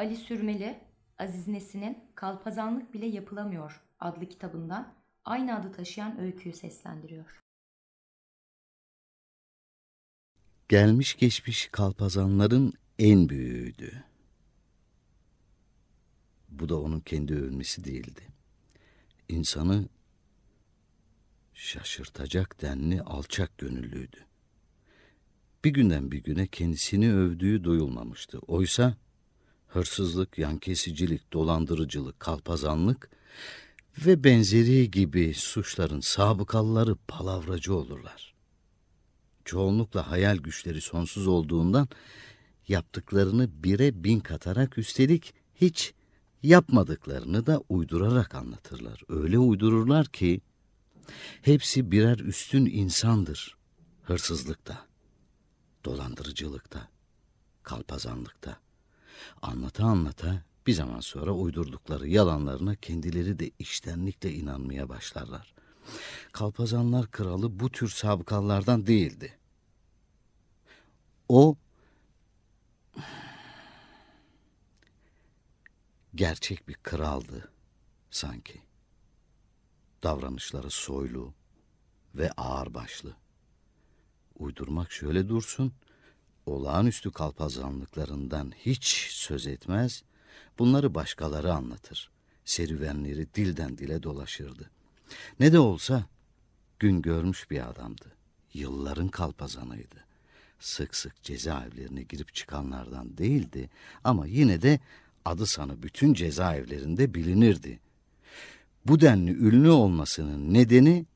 Ali Sürmeli, Aziz Nesin'in Kalpazanlık Bile Yapılamıyor adlı kitabından aynı adı taşıyan öyküyü seslendiriyor. Gelmiş geçmiş kalpazanların en büyüğüydü. Bu da onun kendi övünmesi değildi. İnsanı şaşırtacak denli alçak gönüllüydü. Bir günden bir güne kendisini övdüğü duyulmamıştı. Oysa hırsızlık, yan kesicilik, dolandırıcılık, kalpazanlık ve benzeri gibi suçların sabıkalıları palavracı olurlar. Çoğunlukla hayal güçleri sonsuz olduğundan yaptıklarını bire bin katarak üstelik hiç yapmadıklarını da uydurarak anlatırlar. Öyle uydururlar ki hepsi birer üstün insandır hırsızlıkta, dolandırıcılıkta, kalpazanlıkta Anlata anlata bir zaman sonra uydurdukları yalanlarına kendileri de içtenlikle inanmaya başlarlar. Kalpazanlar kralı bu tür sabıkalardan değildi. O gerçek bir kraldı sanki. Davranışları soylu ve ağırbaşlı. Uydurmak şöyle dursun, olağanüstü kalpazanlıklarından hiç söz etmez, bunları başkaları anlatır. Serüvenleri dilden dile dolaşırdı. Ne de olsa gün görmüş bir adamdı. Yılların kalpazanıydı. Sık sık cezaevlerine girip çıkanlardan değildi ama yine de adı sanı bütün cezaevlerinde bilinirdi. Bu denli ünlü olmasının nedeni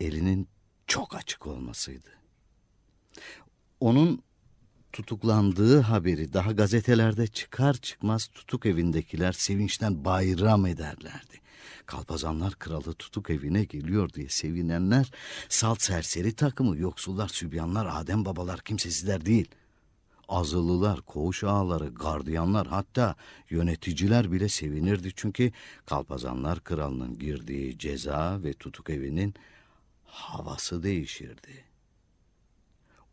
elinin çok açık olmasıydı onun tutuklandığı haberi daha gazetelerde çıkar çıkmaz tutuk evindekiler sevinçten bayram ederlerdi. Kalpazanlar kralı tutuk evine geliyor diye sevinenler salt serseri takımı, yoksullar, sübyanlar, Adem babalar kimsesizler değil. Azılılar, koğuş ağaları, gardiyanlar hatta yöneticiler bile sevinirdi çünkü Kalpazanlar kralının girdiği ceza ve tutuk evinin havası değişirdi.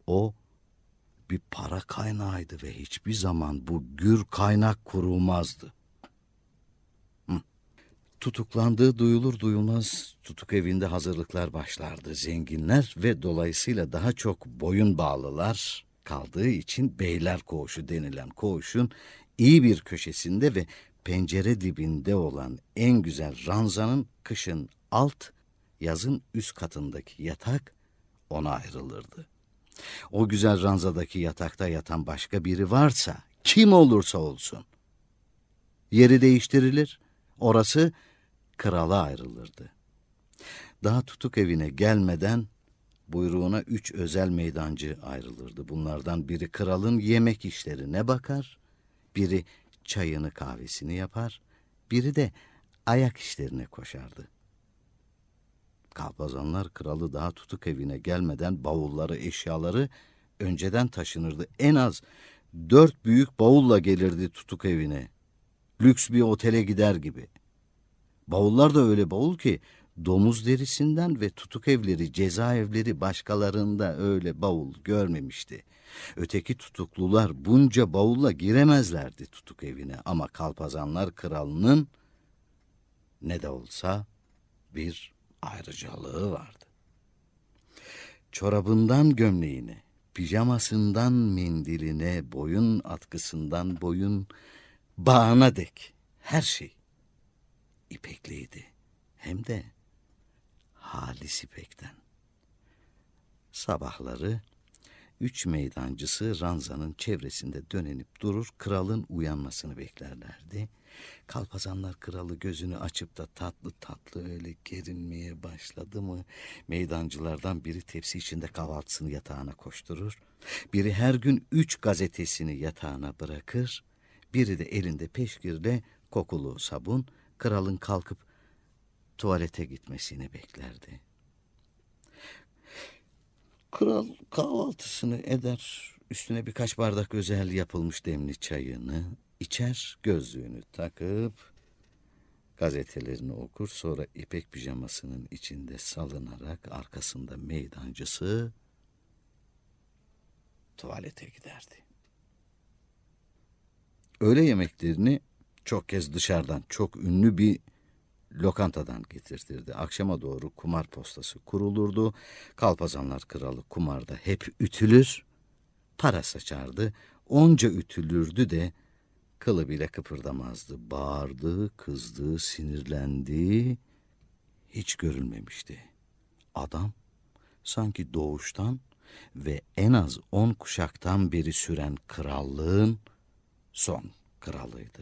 O bir para kaynağıydı ve hiçbir zaman bu gür kaynak kurulmazdı. Tutuklandığı duyulur duyulmaz tutuk evinde hazırlıklar başlardı. Zenginler ve dolayısıyla daha çok boyun bağlılar kaldığı için beyler koğuşu denilen koğuşun iyi bir köşesinde ve pencere dibinde olan en güzel ranzanın kışın alt, yazın üst katındaki yatak ona ayrılırdı. O güzel ranzadaki yatakta yatan başka biri varsa, kim olursa olsun. Yeri değiştirilir, orası krala ayrılırdı. Daha tutuk evine gelmeden buyruğuna üç özel meydancı ayrılırdı. Bunlardan biri kralın yemek işlerine bakar, biri çayını kahvesini yapar, biri de ayak işlerine koşardı. Kalpazanlar kralı daha tutuk evine gelmeden bavulları, eşyaları önceden taşınırdı. En az dört büyük bavulla gelirdi tutuk evine. Lüks bir otele gider gibi. Bavullar da öyle bavul ki domuz derisinden ve tutuk evleri, cezaevleri başkalarında öyle bavul görmemişti. Öteki tutuklular bunca bavulla giremezlerdi tutuk evine ama kalpazanlar kralının ne de olsa bir ayrıcalığı vardı. Çorabından gömleğini, pijamasından mendiline, boyun atkısından boyun bağına dek her şey ipekliydi. Hem de halis ipekten. Sabahları üç meydancısı ranzanın çevresinde dönenip durur, kralın uyanmasını beklerlerdi.'' Kalpazanlar kralı gözünü açıp da tatlı tatlı öyle gerinmeye başladı mı meydancılardan biri tepsi içinde kahvaltısını yatağına koşturur. Biri her gün üç gazetesini yatağına bırakır. Biri de elinde peşkirde kokulu sabun kralın kalkıp tuvalete gitmesini beklerdi. Kral kahvaltısını eder, üstüne birkaç bardak özel yapılmış demli çayını, İçer gözlüğünü takıp gazetelerini okur sonra ipek pijamasının içinde salınarak arkasında meydancısı tuvalete giderdi. Öğle yemeklerini çok kez dışarıdan çok ünlü bir lokantadan getirtirdi. Akşama doğru kumar postası kurulurdu. Kalpazanlar kralı kumarda hep ütülür. Para saçardı. Onca ütülürdü de Kılı bile kıpırdamazdı. Bağırdı, kızdı, sinirlendi. Hiç görülmemişti. Adam sanki doğuştan ve en az on kuşaktan beri süren krallığın son kralıydı.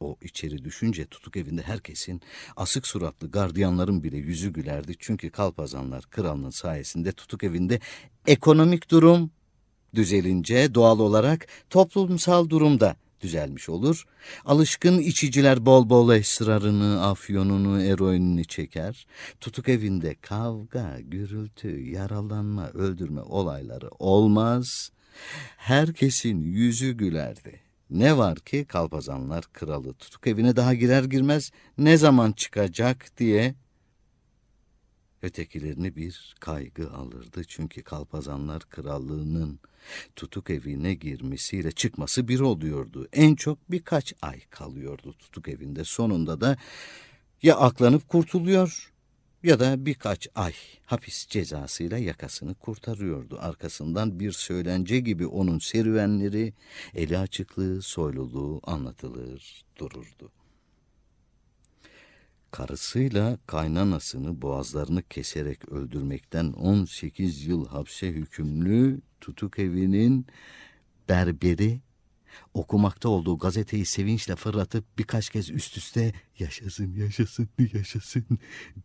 O içeri düşünce tutuk evinde herkesin, asık suratlı gardiyanların bile yüzü gülerdi. Çünkü kalpazanlar kralının sayesinde tutuk evinde ekonomik durum düzelince doğal olarak toplumsal durumda düzelmiş olur. Alışkın içiciler bol bol esrarını, afyonunu, eroinini çeker. Tutuk evinde kavga, gürültü, yaralanma, öldürme olayları olmaz. Herkesin yüzü gülerdi. Ne var ki kalpazanlar kralı tutuk evine daha girer girmez ne zaman çıkacak diye Ötekilerini bir kaygı alırdı çünkü kalpazanlar krallığının tutuk evine girmesiyle çıkması bir oluyordu. En çok birkaç ay kalıyordu tutuk evinde. Sonunda da ya aklanıp kurtuluyor ya da birkaç ay hapis cezasıyla yakasını kurtarıyordu. Arkasından bir söylence gibi onun serüvenleri, eli açıklığı, soyluluğu anlatılır dururdu karısıyla kaynanasını boğazlarını keserek öldürmekten 18 yıl hapse hükümlü tutuk evinin berberi Okumakta olduğu gazeteyi sevinçle fırlatıp birkaç kez üst üste yaşasın yaşasın yaşasın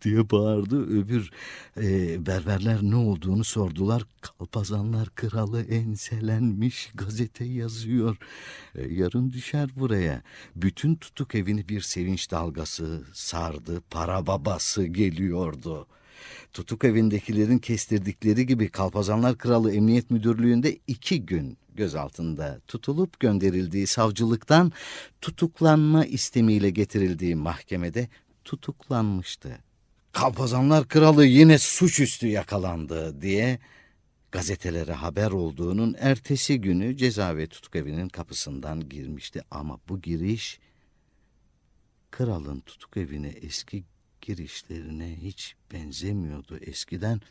diye bağırdı. Öbür e, berberler ne olduğunu sordular. Kalpazanlar kralı enselenmiş gazete yazıyor. E, yarın düşer buraya. Bütün tutuk evini bir sevinç dalgası sardı. Para babası geliyordu.'' Tutuk evindekilerin kestirdikleri gibi Kalpazanlar Kralı Emniyet Müdürlüğü'nde iki gün gözaltında tutulup gönderildiği savcılıktan tutuklanma istemiyle getirildiği mahkemede tutuklanmıştı. Kalpazanlar kralı yine suçüstü yakalandı diye gazetelere haber olduğunun ertesi günü cezaevi ve tutukevinin kapısından girmişti. Ama bu giriş kralın tutukevine eski girişlerine hiç benzemiyordu eskiden.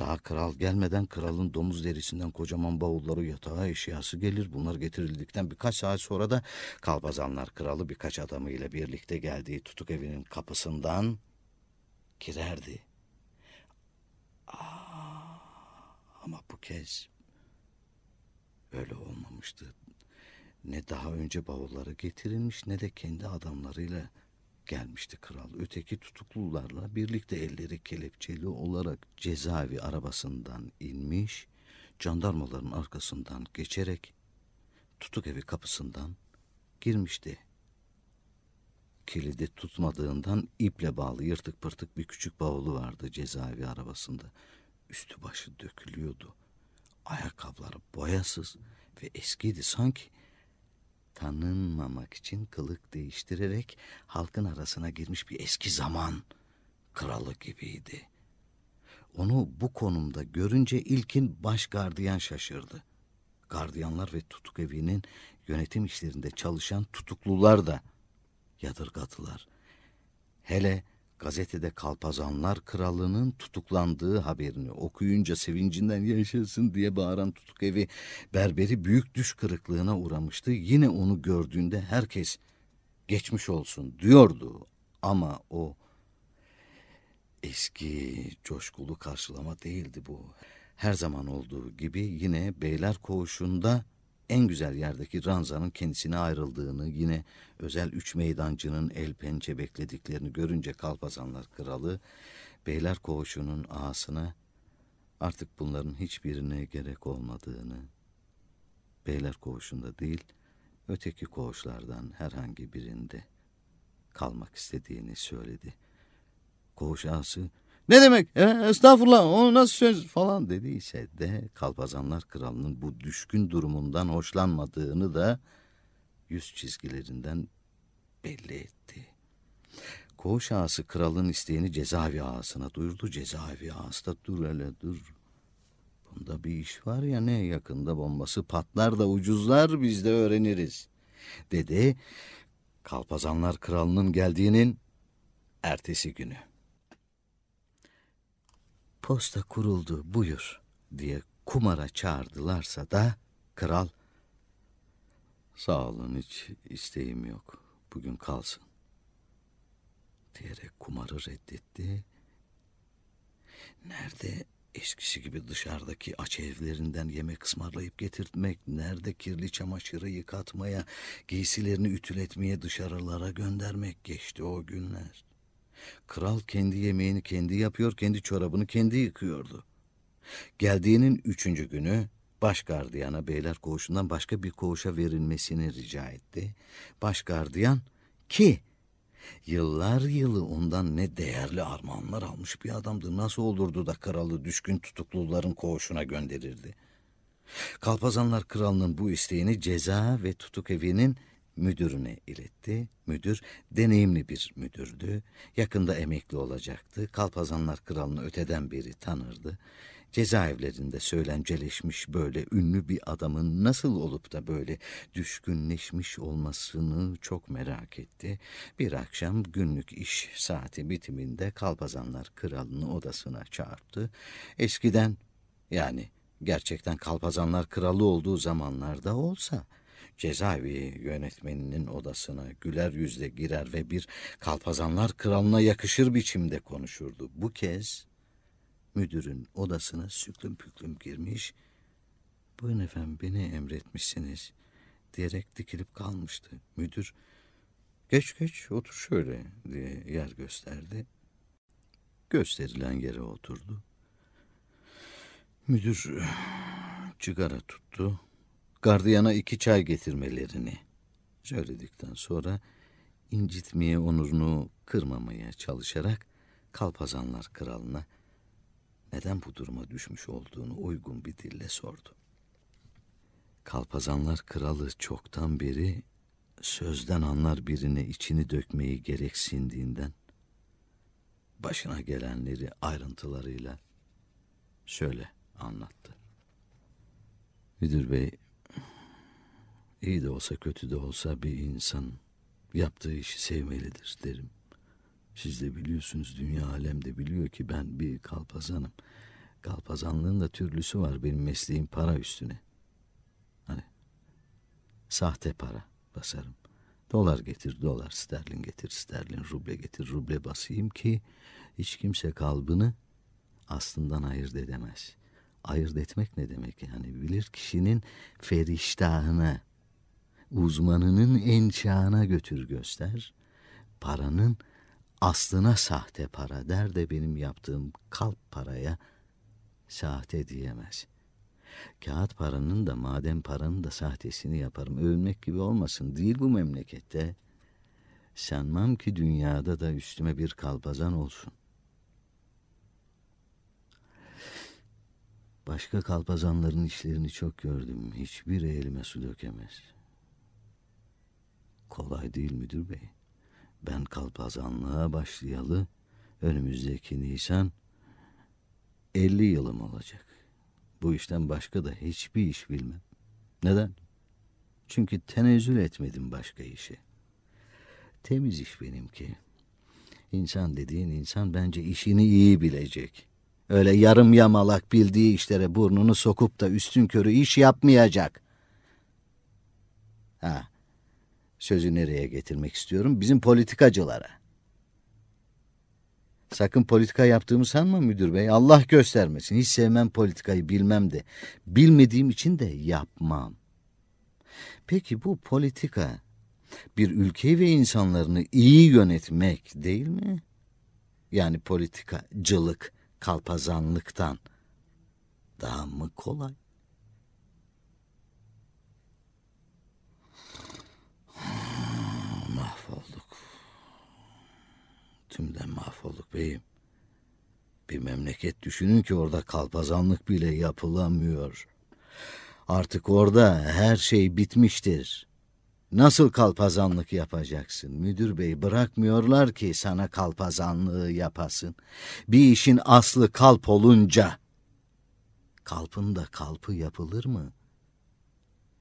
Daha kral gelmeden kralın domuz derisinden kocaman bavulları yatağa eşyası gelir. Bunlar getirildikten birkaç saat sonra da kalbazanlar kralı birkaç adamıyla birlikte geldiği tutuk evinin kapısından girerdi. Aa, ah, ama bu kez öyle olmamıştı. Ne daha önce bavulları getirilmiş ne de kendi adamlarıyla gelmişti kral. Öteki tutuklularla birlikte elleri kelepçeli olarak cezaevi arabasından inmiş, jandarmaların arkasından geçerek tutuk evi kapısından girmişti. Kilidi tutmadığından iple bağlı yırtık pırtık bir küçük bavulu vardı cezaevi arabasında. Üstü başı dökülüyordu. Ayakkabıları boyasız ve eskiydi sanki tanınmamak için kılık değiştirerek halkın arasına girmiş bir eski zaman kralı gibiydi. Onu bu konumda görünce ilkin baş gardiyan şaşırdı. Gardiyanlar ve tutuk evinin yönetim işlerinde çalışan tutuklular da yadırgatılar. Hele gazetede Kalpazanlar Kralı'nın tutuklandığı haberini okuyunca sevincinden yaşasın diye bağıran tutuk evi berberi büyük düş kırıklığına uğramıştı. Yine onu gördüğünde herkes geçmiş olsun diyordu ama o eski coşkulu karşılama değildi bu. Her zaman olduğu gibi yine beyler koğuşunda en güzel yerdeki ranzanın kendisine ayrıldığını, yine özel üç meydancının el pençe beklediklerini görünce kalpazanlar kralı, beyler koğuşunun ağasına artık bunların hiçbirine gerek olmadığını, beyler koğuşunda değil, öteki koğuşlardan herhangi birinde kalmak istediğini söyledi. Koğuş ağası ne demek? E, estağfurullah o nasıl söz falan dediyse şey de kalpazanlar kralının bu düşkün durumundan hoşlanmadığını da yüz çizgilerinden belli etti. Koğuş ağası kralın isteğini cezaevi ağasına duyurdu. Cezaevi ağası da dur hele dur. Bunda bir iş var ya ne yakında bombası patlar da ucuzlar biz de öğreniriz. Dedi kalpazanlar kralının geldiğinin ertesi günü posta kuruldu buyur diye kumara çağırdılarsa da kral sağ olun hiç isteğim yok bugün kalsın diyerek kumarı reddetti. Nerede eskisi gibi dışarıdaki aç evlerinden yemek ısmarlayıp getirtmek, nerede kirli çamaşırı yıkatmaya, giysilerini ütületmeye dışarılara göndermek geçti o günler. Kral kendi yemeğini kendi yapıyor, kendi çorabını kendi yıkıyordu. Geldiğinin üçüncü günü baş gardiyana beyler koğuşundan başka bir koğuşa verilmesini rica etti. Baş gardiyan ki yıllar yılı ondan ne değerli armağanlar almış bir adamdı. Nasıl olurdu da kralı düşkün tutukluların koğuşuna gönderirdi. Kalpazanlar kralının bu isteğini ceza ve tutuk evinin müdürüne iletti. Müdür deneyimli bir müdürdü. Yakında emekli olacaktı. Kalpazanlar kralını öteden beri tanırdı. Cezaevlerinde söylenceleşmiş böyle ünlü bir adamın nasıl olup da böyle düşkünleşmiş olmasını çok merak etti. Bir akşam günlük iş saati bitiminde Kalpazanlar kralını odasına çağırdı. Eskiden yani gerçekten Kalpazanlar kralı olduğu zamanlarda olsa Cezaevi yönetmeninin odasına güler yüzle girer ve bir kalpazanlar kralına yakışır biçimde konuşurdu. Bu kez müdürün odasına süklüm püklüm girmiş, Buyun efendim beni emretmişsiniz diyerek dikilip kalmıştı. Müdür, geç geç otur şöyle diye yer gösterdi. Gösterilen yere oturdu. Müdür cigara tuttu gardiyana iki çay getirmelerini söyledikten sonra incitmeye onurunu kırmamaya çalışarak Kalpazanlar kralına neden bu duruma düşmüş olduğunu uygun bir dille sordu. Kalpazanlar kralı çoktan beri sözden anlar birine içini dökmeyi gereksindiğinden başına gelenleri ayrıntılarıyla şöyle anlattı. Müdür bey iyi de olsa kötü de olsa bir insan yaptığı işi sevmelidir derim. Siz de biliyorsunuz dünya alem de biliyor ki ben bir kalpazanım. Kalpazanlığın da türlüsü var benim mesleğim para üstüne. Hani sahte para basarım. Dolar getir dolar, sterlin getir sterlin, ruble getir ruble basayım ki hiç kimse kalbını aslından ayırt edemez. Ayırt etmek ne demek yani bilir kişinin feriştahını uzmanının ençağına götür göster, paranın aslına sahte para der de benim yaptığım kalp paraya sahte diyemez. Kağıt paranın da madem paranın da sahtesini yaparım övünmek gibi olmasın değil bu memlekette. Sanmam ki dünyada da üstüme bir kalpazan olsun. Başka kalpazanların işlerini çok gördüm. Hiçbir elime su dökemez.'' kolay değil müdür bey. Ben kalpazanlığa başlayalı önümüzdeki Nisan 50 yılım olacak. Bu işten başka da hiçbir iş bilmem. Neden? Çünkü tenezzül etmedim başka işe. Temiz iş benimki. İnsan dediğin insan bence işini iyi bilecek. Öyle yarım yamalak bildiği işlere burnunu sokup da üstün körü iş yapmayacak. Ha, sözü nereye getirmek istiyorum? Bizim politikacılara. Sakın politika yaptığımı sanma müdür bey. Allah göstermesin. Hiç sevmem politikayı bilmem de. Bilmediğim için de yapmam. Peki bu politika bir ülkeyi ve insanlarını iyi yönetmek değil mi? Yani politikacılık, kalpazanlıktan daha mı kolay? tümden mahvolduk beyim. Bir memleket düşünün ki orada kalpazanlık bile yapılamıyor. Artık orada her şey bitmiştir. Nasıl kalpazanlık yapacaksın? Müdür bey bırakmıyorlar ki sana kalpazanlığı yapasın. Bir işin aslı kalp olunca. Kalpın da kalpı yapılır mı?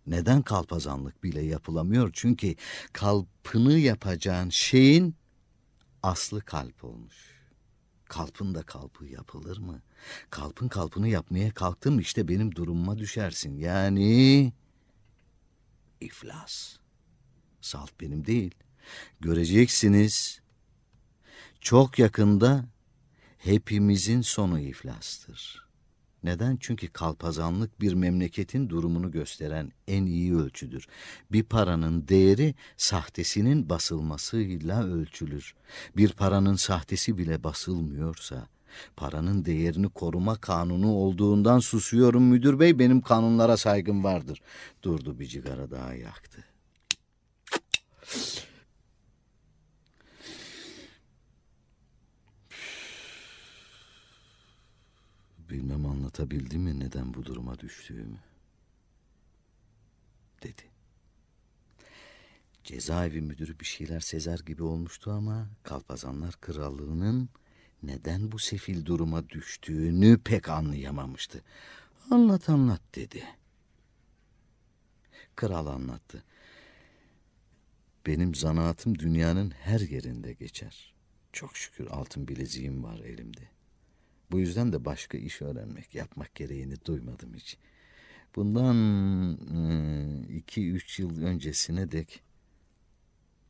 Neden kalpazanlık bile yapılamıyor? Çünkü kalpını yapacağın şeyin aslı kalp olmuş. Kalpın da kalpı yapılır mı? Kalpın kalpını yapmaya kalktım işte benim durumuma düşersin. Yani iflas. Salt benim değil. Göreceksiniz. Çok yakında hepimizin sonu iflastır.'' Neden? Çünkü kalpazanlık bir memleketin durumunu gösteren en iyi ölçüdür. Bir paranın değeri sahtesinin basılmasıyla ölçülür. Bir paranın sahtesi bile basılmıyorsa, paranın değerini koruma kanunu olduğundan susuyorum müdür bey, benim kanunlara saygım vardır. Durdu bir cigara daha yaktı. Bilmem anlatabildim mi neden bu duruma düştüğümü. Dedi. Cezaevi müdürü bir şeyler sezer gibi olmuştu ama Kalpazanlar Krallığı'nın neden bu sefil duruma düştüğünü pek anlayamamıştı. Anlat anlat dedi. Kral anlattı. Benim zanaatım dünyanın her yerinde geçer. Çok şükür altın bileziğim var elimde. Bu yüzden de başka iş öğrenmek, yapmak gereğini duymadım hiç. Bundan iki üç yıl öncesine dek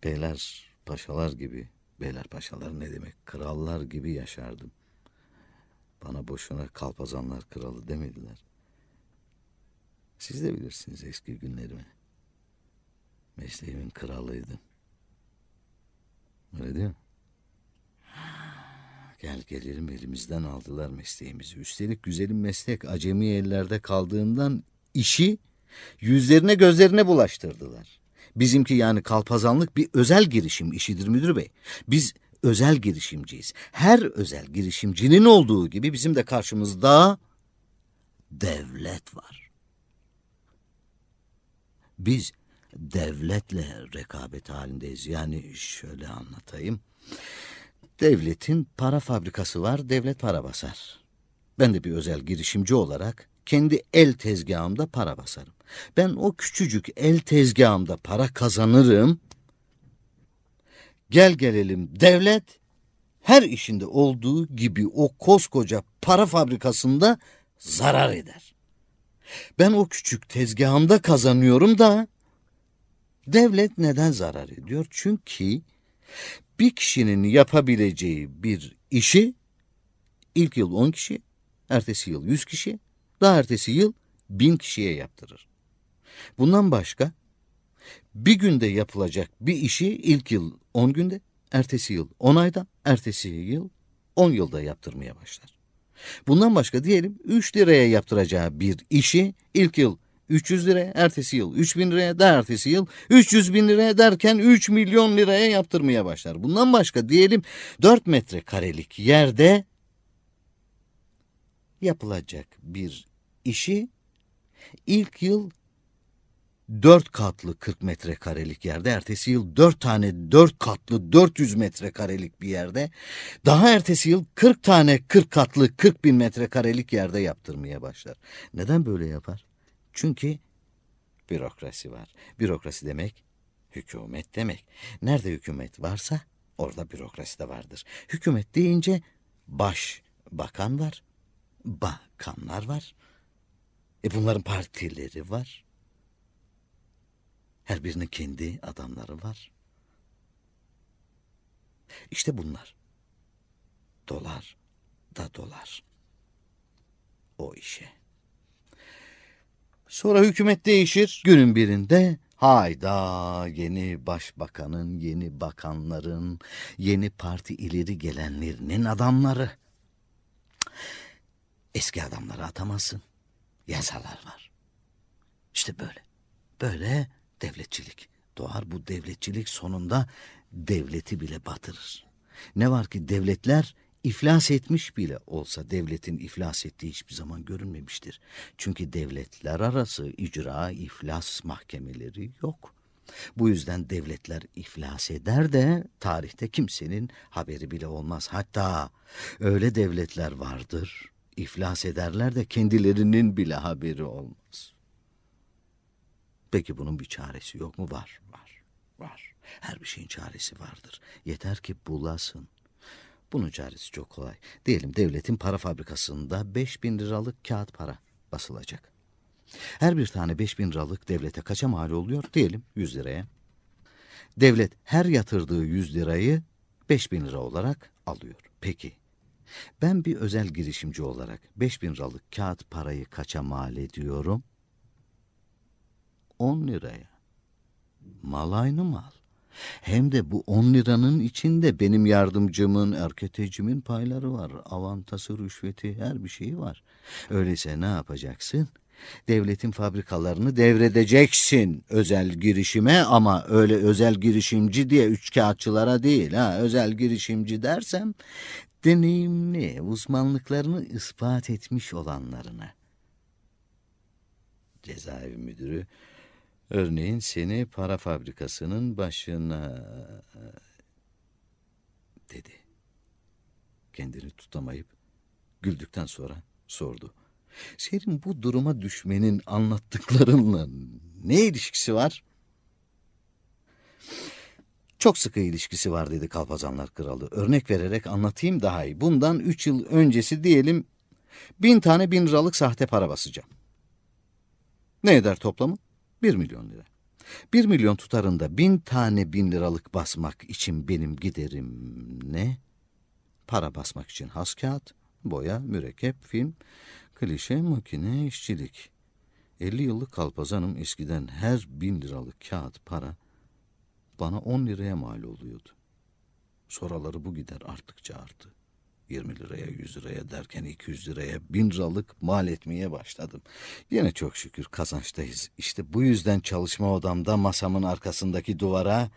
beyler, paşalar gibi, beyler paşalar ne demek, krallar gibi yaşardım. Bana boşuna kalpazanlar kralı demediler. Siz de bilirsiniz eski günlerimi. Mesleğimin kralıydım. Öyle değil mi? Gel gelelim elimizden aldılar mesleğimizi. Üstelik güzelim meslek acemi ellerde kaldığından işi yüzlerine gözlerine bulaştırdılar. Bizimki yani kalpazanlık bir özel girişim işidir müdür bey. Biz özel girişimciyiz. Her özel girişimcinin olduğu gibi bizim de karşımızda devlet var. Biz devletle rekabet halindeyiz. Yani şöyle anlatayım. Devletin para fabrikası var, devlet para basar. Ben de bir özel girişimci olarak kendi el tezgahımda para basarım. Ben o küçücük el tezgahımda para kazanırım. Gel gelelim devlet her işinde olduğu gibi o koskoca para fabrikasında zarar eder. Ben o küçük tezgahımda kazanıyorum da devlet neden zarar ediyor? Çünkü bir kişinin yapabileceği bir işi ilk yıl 10 kişi, ertesi yıl 100 kişi, daha ertesi yıl 1000 kişiye yaptırır. Bundan başka bir günde yapılacak bir işi ilk yıl 10 günde, ertesi yıl 10 ayda, ertesi yıl 10 yılda yaptırmaya başlar. Bundan başka diyelim 3 liraya yaptıracağı bir işi ilk yıl 300 liraya, ertesi yıl 3000 liraya, daha ertesi yıl 300 bin liraya derken 3 milyon liraya yaptırmaya başlar. Bundan başka diyelim 4 metrekarelik yerde yapılacak bir işi ilk yıl 4 katlı 40 metrekarelik yerde, ertesi yıl 4 tane 4 katlı 400 metrekarelik bir yerde, daha ertesi yıl 40 tane 40 katlı 40 bin metrekarelik yerde yaptırmaya başlar. Neden böyle yapar? Çünkü bürokrasi var. Bürokrasi demek hükümet demek. Nerede hükümet varsa orada bürokrasi de vardır. Hükümet deyince baş bakan var, bakanlar var. E bunların partileri var. Her birinin kendi adamları var. İşte bunlar. Dolar da dolar. O işe. Sonra hükümet değişir. Günün birinde hayda yeni başbakanın, yeni bakanların, yeni parti ileri gelenlerinin adamları. Eski adamları atamazsın. Yasalar var. İşte böyle. Böyle devletçilik doğar. Bu devletçilik sonunda devleti bile batırır. Ne var ki devletler İflas etmiş bile olsa devletin iflas ettiği hiçbir zaman görünmemiştir. Çünkü devletler arası icra iflas mahkemeleri yok. Bu yüzden devletler iflas eder de tarihte kimsenin haberi bile olmaz. Hatta öyle devletler vardır iflas ederler de kendilerinin bile haberi olmaz. Peki bunun bir çaresi yok mu? Var, var, var. Her bir şeyin çaresi vardır. Yeter ki bulasın. Bunu çaresi çok kolay. Diyelim devletin para fabrikasında 5000 liralık kağıt para basılacak. Her bir tane 5000 liralık devlete kaça mal oluyor? Diyelim 100 liraya. Devlet her yatırdığı 100 lirayı 5000 lira olarak alıyor. Peki ben bir özel girişimci olarak 5000 liralık kağıt parayı kaça mal ediyorum? 10 liraya. Mal aynı mal. Hem de bu on liranın içinde benim yardımcımın, erketecimin payları var. Avantası, rüşveti, her bir şeyi var. Öyleyse ne yapacaksın? Devletin fabrikalarını devredeceksin özel girişime ama öyle özel girişimci diye üç kağıtçılara değil ha özel girişimci dersem deneyimli uzmanlıklarını ispat etmiş olanlarına. Cezaevi müdürü Örneğin seni para fabrikasının başına dedi. Kendini tutamayıp güldükten sonra sordu. Senin bu duruma düşmenin anlattıklarınla ne ilişkisi var? Çok sıkı ilişkisi var dedi Kalpazanlar Kralı. Örnek vererek anlatayım daha iyi. Bundan üç yıl öncesi diyelim bin tane bin liralık sahte para basacağım. Ne eder toplamı? 1 milyon lira. 1 milyon tutarında bin tane bin liralık basmak için benim giderim ne? Para basmak için has kağıt, boya, mürekkep, film, klişe, makine, işçilik. 50 yıllık kalpazanım eskiden her bin liralık kağıt para bana 10 liraya mal oluyordu. Soraları bu gider arttıkça arttı. 20 liraya 100 liraya derken 200 liraya 1000 liralık mal etmeye başladım. Yine çok şükür kazançtayız. İşte bu yüzden çalışma odamda masamın arkasındaki duvara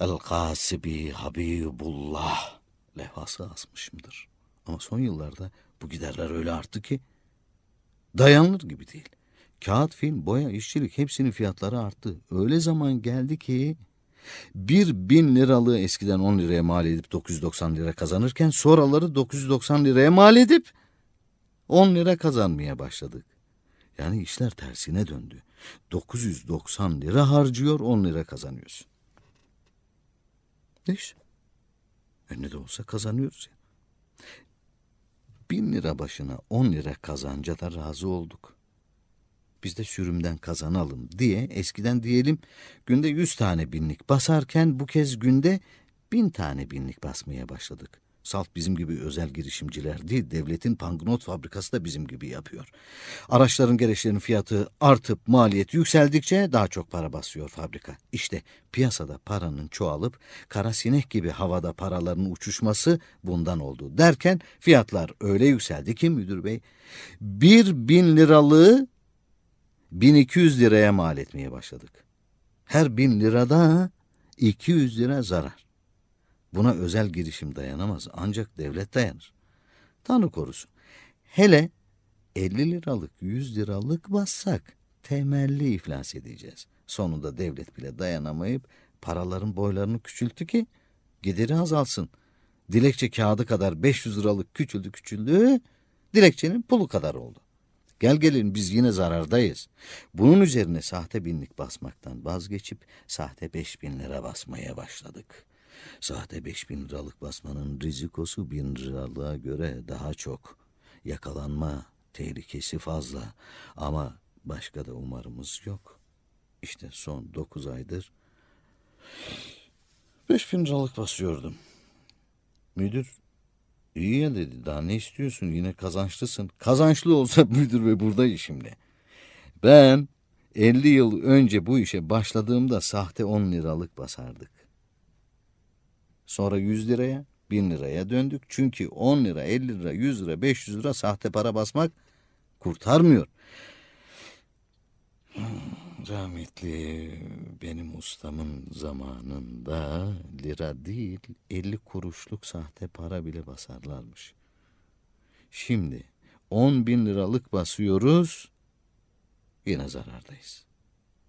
El-Kasibi Habibullah levhası asmışımdır. Ama son yıllarda bu giderler öyle arttı ki dayanılır gibi değil. Kağıt, film, boya, işçilik hepsinin fiyatları arttı. Öyle zaman geldi ki bir bin liralığı eskiden 10 liraya mal edip 990 lira kazanırken sonraları 990 liraya mal edip 10 lira kazanmaya başladık. Yani işler tersine döndü. 990 lira harcıyor 10 lira kazanıyorsun. Neyse. Ne de olsa kazanıyoruz ya. Bin lira başına on lira kazanca da razı olduk biz de sürümden kazanalım diye eskiden diyelim günde yüz tane binlik basarken bu kez günde bin tane binlik basmaya başladık. Salt bizim gibi özel girişimciler değil, devletin pangnot fabrikası da bizim gibi yapıyor. Araçların gereçlerin fiyatı artıp maliyet yükseldikçe daha çok para basıyor fabrika. İşte piyasada paranın çoğalıp kara sinek gibi havada paraların uçuşması bundan oldu. Derken fiyatlar öyle yükseldi ki müdür bey, bir bin liralığı 1200 liraya mal etmeye başladık. Her 1000 lirada 200 lira zarar. Buna özel girişim dayanamaz ancak devlet dayanır. Tanrı korusun. Hele 50 liralık 100 liralık bassak temelli iflas edeceğiz. Sonunda devlet bile dayanamayıp paraların boylarını küçülttü ki geliri azalsın. Dilekçe kağıdı kadar 500 liralık küçüldü küçüldü, dilekçenin pulu kadar oldu. Gel gelin biz yine zarardayız. Bunun üzerine sahte binlik basmaktan vazgeçip sahte beş bin lira basmaya başladık. Sahte beş bin liralık basmanın rizikosu bin liralığa göre daha çok. Yakalanma tehlikesi fazla ama başka da umarımız yok. İşte son dokuz aydır beş bin liralık basıyordum. Müdür İyi ya dedi daha ne istiyorsun yine kazançlısın. Kazançlı olsa müdür ve buradayım şimdi. Ben 50 yıl önce bu işe başladığımda sahte 10 liralık basardık. Sonra 100 liraya, 1000 liraya döndük. Çünkü 10 lira, 50 lira, 100 lira, 500 lira sahte para basmak kurtarmıyor. Rahmetli benim ustamın zamanında lira değil 50 kuruşluk sahte para bile basarlarmış. Şimdi 10 bin liralık basıyoruz yine zarardayız.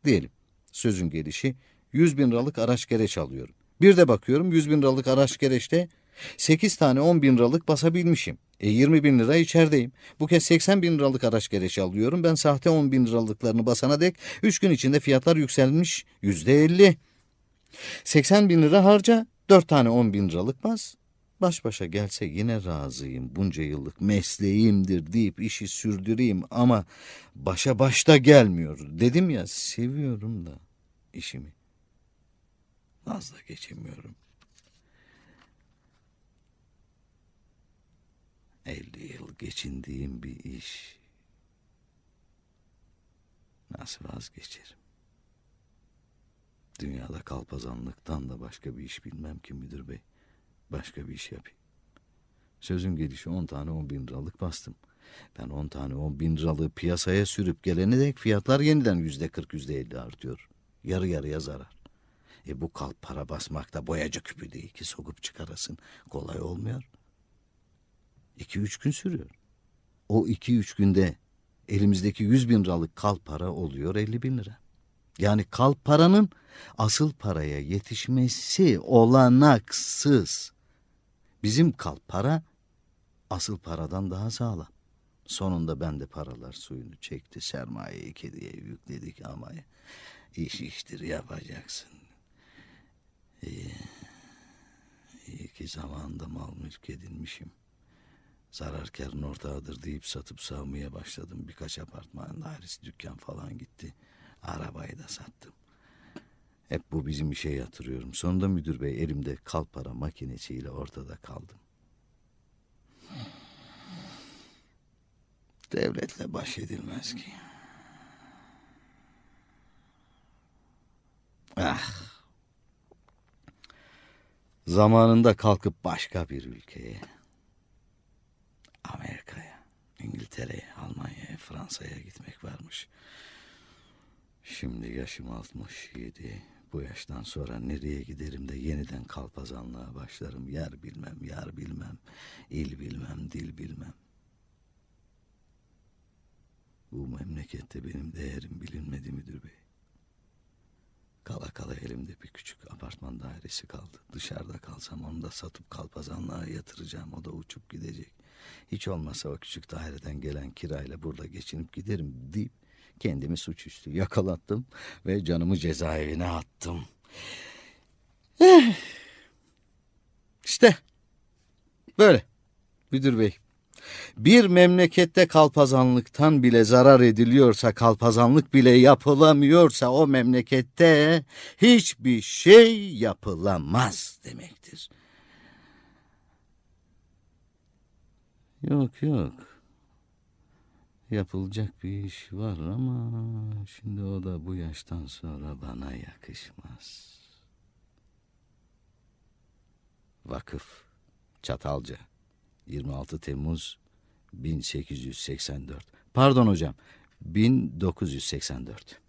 Diyelim sözün gelişi 100 bin liralık araç gereç alıyorum. Bir de bakıyorum 100 bin liralık araç gereçte 8 tane 10 bin liralık basabilmişim. E 20 bin lira içerideyim. Bu kez 80 bin liralık araç gereç alıyorum. Ben sahte 10 bin liralıklarını basana dek 3 gün içinde fiyatlar yükselmiş yüzde %50. 80 bin lira harca 4 tane 10 bin liralık bas. Baş başa gelse yine razıyım bunca yıllık mesleğimdir deyip işi sürdüreyim ama başa başta gelmiyor. Dedim ya seviyorum da işimi. Az geçemiyorum.'' 50 yıl geçindiğim bir iş. Nasıl vazgeçerim? Dünyada kalpazanlıktan da başka bir iş bilmem ki müdür bey. Başka bir iş yapayım. Sözün gelişi on tane on bin liralık bastım. Ben on tane on bin liralığı piyasaya sürüp gelene dek fiyatlar yeniden yüzde kırk yüzde elli artıyor. Yarı yarıya zarar. E bu kalp para basmakta boyacı küpü değil ki sokup çıkarasın. Kolay olmuyor.'' iki üç gün sürüyor. O iki üç günde elimizdeki yüz bin liralık kal para oluyor elli bin lira. Yani kal paranın asıl paraya yetişmesi olanaksız. Bizim kal para asıl paradan daha sağlam. Sonunda ben de paralar suyunu çekti, sermayeyi kediye yükledik ama iş iştir yapacaksın. İyi, iyi ki zamanında mal mülk edinmişim. Zararkarın ortağıdır deyip satıp savmaya başladım. Birkaç apartman dairesi dükkan falan gitti. Arabayı da sattım. Hep bu bizim işe yatırıyorum. Sonunda müdür bey elimde kal para makinesiyle ortada kaldım. Devletle baş edilmez ki. Ah. Zamanında kalkıp başka bir ülkeye Amerika'ya, İngiltere'ye, Almanya'ya, Fransa'ya gitmek varmış. Şimdi yaşım 67. Bu yaştan sonra nereye giderim de yeniden kalpazanlığa başlarım. Yer bilmem, yar bilmem, il bilmem, dil bilmem. Bu memlekette benim değerim bilinmedi müdür bey. Kala kala elimde bir küçük apartman dairesi kaldı. Dışarıda kalsam onu da satıp kalpazanlığa yatıracağım. O da uçup gidecek. Hiç olmasa o küçük daireden gelen kirayla burada geçinip giderim deyip kendimi suçüstü yakalattım ve canımı cezaevine attım. İşte böyle müdür bey. Bir memlekette kalpazanlıktan bile zarar ediliyorsa, kalpazanlık bile yapılamıyorsa o memlekette hiçbir şey yapılamaz demektir. Yok yok. Yapılacak bir iş var ama şimdi o da bu yaştan sonra bana yakışmaz. Vakıf Çatalca 26 Temmuz 1884 Pardon hocam 1984